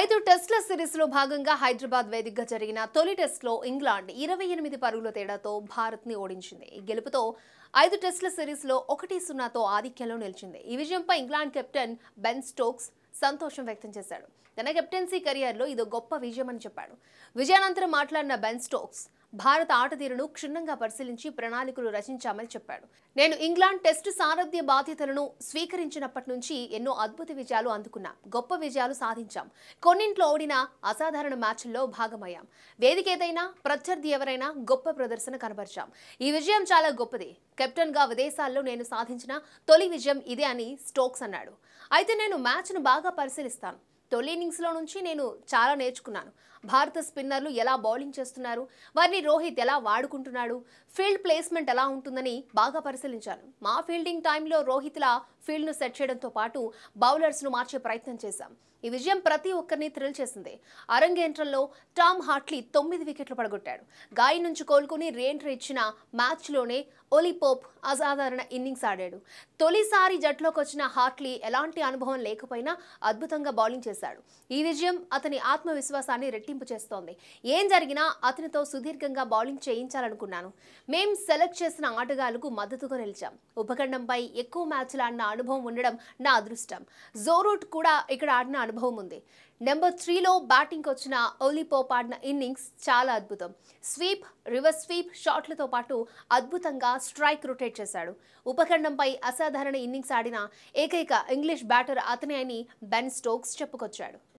ఐదు టెస్టుల సిరీస్లో భాగంగా హైదరాబాద్ వేదికగా జరిగిన తొలి టెస్ట్లో ఇంగ్లాండ్ ఇరవై ఎనిమిది పరుగుల తేడాతో భారత్ని ఓడించింది ఈ గెలుపుతో ఐదు టెస్టుల సిరీస్లో ఒకటి సున్నాతో ఆధిక్యంలో నిలిచింది ఈ విజయంపై ఇంగ్లాండ్ కెప్టెన్ బెన్ స్టోక్స్ సంతోషం వ్యక్తం చేశాడు తన కెప్టెన్సీ కెరియర్లో ఇది గొప్ప విజయం అని చెప్పాడు విజయానంతరం మాట్లాడిన బెన్ స్టోక్స్ భారత ఆటతీరును క్షుణ్ణంగా పరిశీలించి ప్రణాళికలు రచించామని చెప్పాడు నేను ఇంగ్లాండ్ టెస్టు సారథ్య బాధ్యతలను స్వీకరించినప్పటి నుంచి ఎన్నో అద్భుత విజయాలు అందుకున్నా గొప్ప విజయాలు సాధించాం కొన్నింట్లో ఓడిన అసాధారణ మ్యాచ్ల్లో భాగమయ్యాం వేదిక ఏదైనా ప్రత్యర్థి ఎవరైనా గొప్ప ప్రదర్శన కనబరిచాం ఈ విజయం చాలా గొప్పది కెప్టెన్గా విదేశాల్లో నేను సాధించిన తొలి విజయం ఇదే అని స్టోక్స్ అన్నాడు అయితే నేను మ్యాచ్ను బాగా పరిశీలిస్తాను తొలి ఇన్నింగ్స్లో నుంచి నేను చాలా నేర్చుకున్నాను భారత స్పిన్నర్లు ఎలా బౌలింగ్ చేస్తున్నారు వారిని రోహిత్ ఎలా వాడుకుంటున్నాడు ఫీల్డ్ ప్లేస్మెంట్ ఎలా ఉంటుందని బాగా పరిశీలించాను మా ఫీల్డింగ్ టైంలో రోహిత్లా ఫీల్డ్ను సెట్ చేయడంతో పాటు బౌలర్స్ను మార్చే ప్రయత్నం చేశాం ఈ విజయం ప్రతి ఒక్కరిని థ్రిల్ చేసింది అరంగేంట్రంలో టామ్ హాట్లీ తొమ్మిది వికెట్లు పడగొట్టాడు గాయం నుంచి కోలుకుని రీఎంట్రీ ఇచ్చిన మ్యాచ్లోనే ఒలిపోప్ అసాధారణ ఇన్నింగ్స్ ఆడాడు తొలిసారి జట్లోకి వచ్చిన హాట్లీ ఎలాంటి అనుభవం లేకపోయినా అద్భుతంగా బౌలింగ్ చేశాడు చేశాడు ఈ విజయం అతని ఆత్మవిశ్వాసాన్ని రెట్టింపు చేస్తోంది ఏం జరిగినా అతనితో సుదీర్ఘంగా బౌలింగ్ చేయించాలనుకున్నాను మేం సెలెక్ట్ చేసిన ఆటగాళ్లకు మద్దతుగా నిలిచాం ఉపఖండంపై ఎక్కువ మ్యాచ్లు ఆడిన అనుభవం ఉండడం నా అదృష్టం జోరూట్ కూడా ఇక్కడ ఆడిన అనుభవం ఉంది నెంబర్ త్రీలో బ్యాటింగ్కి వచ్చిన ఓలీపోప్ ఆడిన ఇన్నింగ్స్ చాలా అద్భుతం స్వీప్ రివర్స్ స్వీప్ షాట్లతో పాటు అద్భుతంగా స్ట్రైక్ రొటేట్ చేశాడు ఉపఖండంపై అసాధారణ ఇన్నింగ్స్ ఆడిన ఏకైక ఇంగ్లీష్ బ్యాటర్ అతనే అని బెన్ స్టోక్స్ చెప్పుకున్నారు తీసుకొచ్చాడు